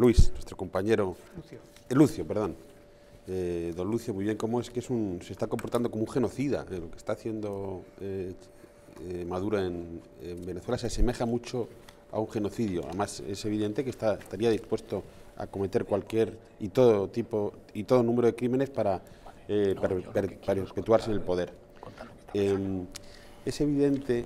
Luis, nuestro compañero Lucio, eh, Lucio perdón. Eh, don Lucio, muy bien, cómo es que un, se está comportando como un genocida. lo que está haciendo eh, Maduro en, Venezuela se asemeja mucho a un genocidio. Además, es evidente que estaría dispuesto a cometer cualquier y todo tipo y todo número de crímenes para, para perpetuarse en el poder. Em, es evidente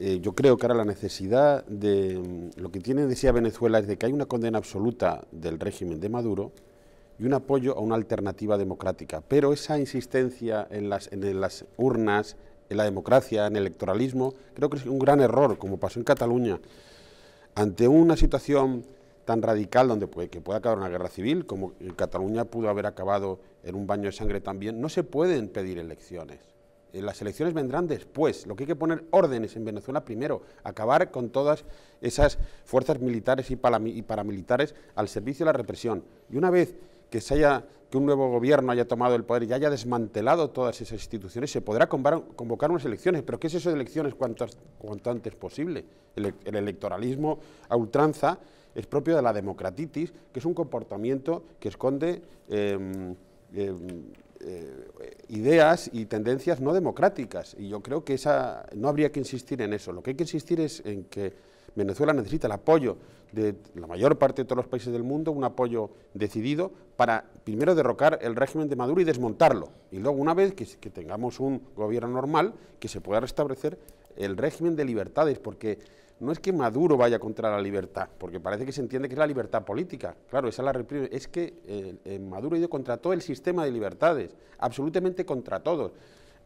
eh, yo creo que ahora la necesidad de... Mm, lo que tiene, decía Venezuela, es de que hay una condena absoluta del régimen de Maduro y un apoyo a una alternativa democrática. Pero esa insistencia en las, urnas, en la democracia, en el electoralismo, creo que es un gran error, como pasó en Cataluña. Ante una situación tan radical donde puede, que pueda acabar una guerra civil, como en Cataluña pudo haber acabado en un baño de sangre también, no se pueden pedir elecciones eh, las elecciones vendrán después. Lo que hay que poner órdenes en Venezuela primero, acabar con todas esas fuerzas militares y, paramilitares al servicio de la represión. Y una vez que, se haya, que un nuevo gobierno haya tomado el poder y haya desmantelado todas esas instituciones, se podrá convocar unas elecciones. ¿Pero qué es eso de elecciones cuantas, cuanto antes posible? E-, el, electoralismo a ultranza es propio de la democratitis, que es un comportamiento que esconde... Em, em, eh, ideas y tendencias no democráticas. Y yo creo que esa, no habría que insistir en eso. Lo que hay que insistir es en que Venezuela necesita el apoyo de la mayor parte de todos los países del mundo, un apoyo decidido para primero derrocar el régimen de Maduro y desmontarlo. Y luego, una vez que, que tengamos un gobierno normal, que se pueda restablecer el régimen de libertades, porque no es que Maduro vaya contra la libertad, porque parece que se entiende que es la libertad política. Claro, esa es la Es que eh, eh, Maduro ha ido contra todo el sistema de libertades, absolutamente contra todos,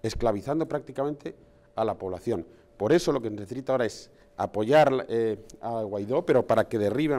esclavizando prácticamente a la población. Por eso lo que necesita ahora es apoyar eh, a Guaidó, pero para que derriben.